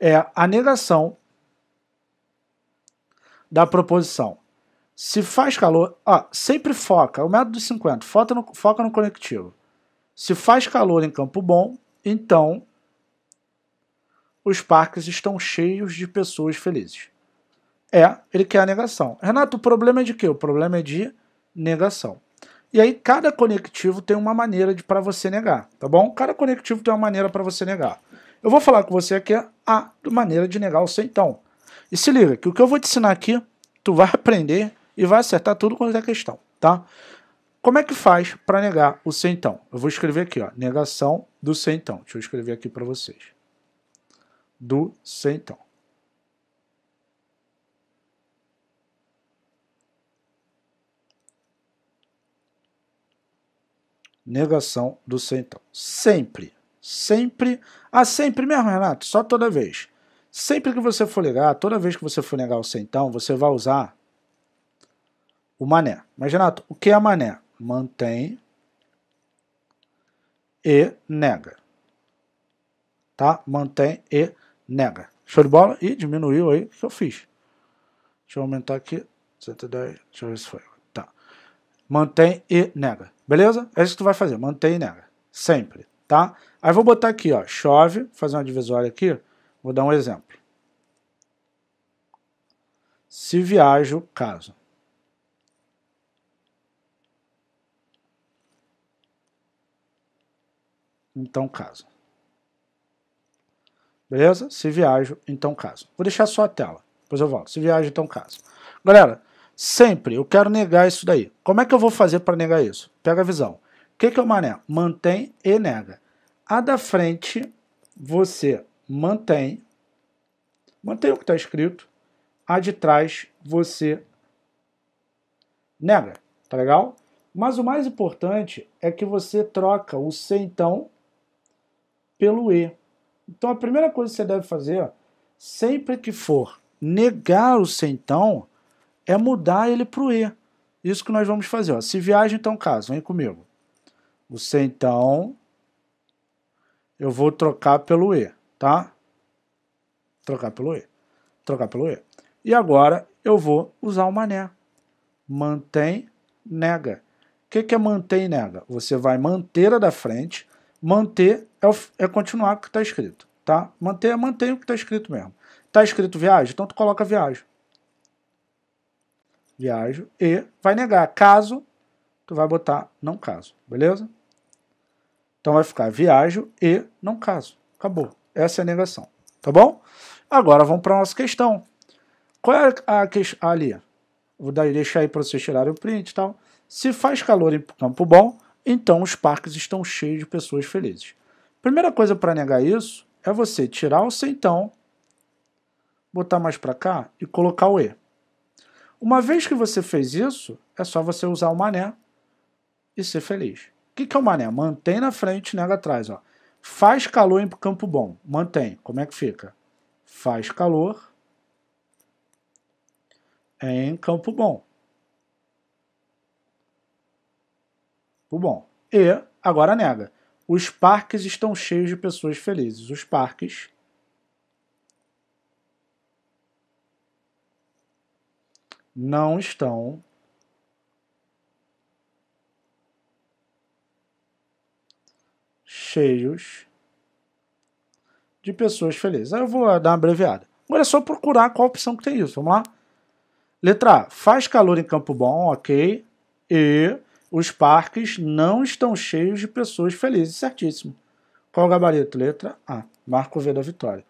é a negação da proposição. Se faz calor, ó, sempre foca, o método dos 50, foca no, foca no conectivo. Se faz calor em Campo Bom, então os parques estão cheios de pessoas felizes. É, ele quer a negação. Renato, o problema é de quê? O problema é de negação. E aí cada conectivo tem uma maneira de para você negar, tá bom? Cada conectivo tem uma maneira para você negar. Eu vou falar com você aqui a maneira de negar o centão. então. E se liga que o que eu vou te ensinar aqui, tu vai aprender e vai acertar tudo quanto é questão, tá? Como é que faz para negar o centão? então? Eu vou escrever aqui, ó, negação do centão. então. Deixa eu escrever aqui para vocês. Do centão. então. negação do centão. então. Sempre Sempre. Ah, sempre mesmo, Renato? Só toda vez. Sempre que você for ligar, toda vez que você for negar o centão, você vai usar o mané. Mas, Renato, o que é mané? Mantém e nega. Tá? Mantém e nega. Show de bola? E diminuiu aí o que eu fiz. Deixa eu aumentar aqui. 110. Deixa eu ver se foi. Tá. Mantém e nega. Beleza? É isso que tu vai fazer. Mantém e nega. Sempre tá? Aí vou botar aqui, ó, chove, fazer uma divisória aqui, vou dar um exemplo. Se viajo, caso. Então, caso. Beleza? Se viajo, então caso. Vou deixar só a tela, depois eu volto. Se viajo, então caso. Galera, sempre eu quero negar isso daí. Como é que eu vou fazer para negar isso? Pega a visão. O que, que é o mané? Mantém e nega. A da frente, você mantém, mantém o que está escrito. A de trás, você nega, tá legal? Mas o mais importante é que você troca o C, então, pelo E. Então, a primeira coisa que você deve fazer, sempre que for negar o C, então, é mudar ele para o E. Isso que nós vamos fazer. Ó. Se viaja, então, caso, vem comigo. Você então, eu vou trocar pelo E, tá? Trocar pelo E. Trocar pelo E. E agora eu vou usar o mané. Mantém, nega. O que, que é mantém e nega? Você vai manter a da frente. Manter é, o, é continuar o que está escrito, tá? Manter é manter o que está escrito mesmo. Está escrito viagem? Então tu coloca viagem. Viagem e vai negar. Caso, tu vai botar não caso, beleza? Então vai ficar viajo e não caso. Acabou. Essa é a negação. Tá bom? Agora vamos para a nossa questão. Qual é a questão ali? Vou deixar aí para vocês tirarem o print e tal. Se faz calor em Campo Bom, então os parques estão cheios de pessoas felizes. Primeira coisa para negar isso é você tirar o centão, botar mais para cá e colocar o E. Uma vez que você fez isso, é só você usar o mané e ser feliz que, que é o Mané? Mantém na frente, nega atrás. Ó. Faz calor em campo bom. Mantém. Como é que fica? Faz calor em campo bom. Campo bom. E, agora nega. Os parques estão cheios de pessoas felizes. Os parques não estão cheios de pessoas felizes. Aí eu vou dar uma abreviada. Agora é só procurar qual opção que tem isso. Vamos lá? Letra A. Faz calor em Campo Bom, ok. E os parques não estão cheios de pessoas felizes. Certíssimo. Qual o gabarito? Letra A. Marco V da vitória.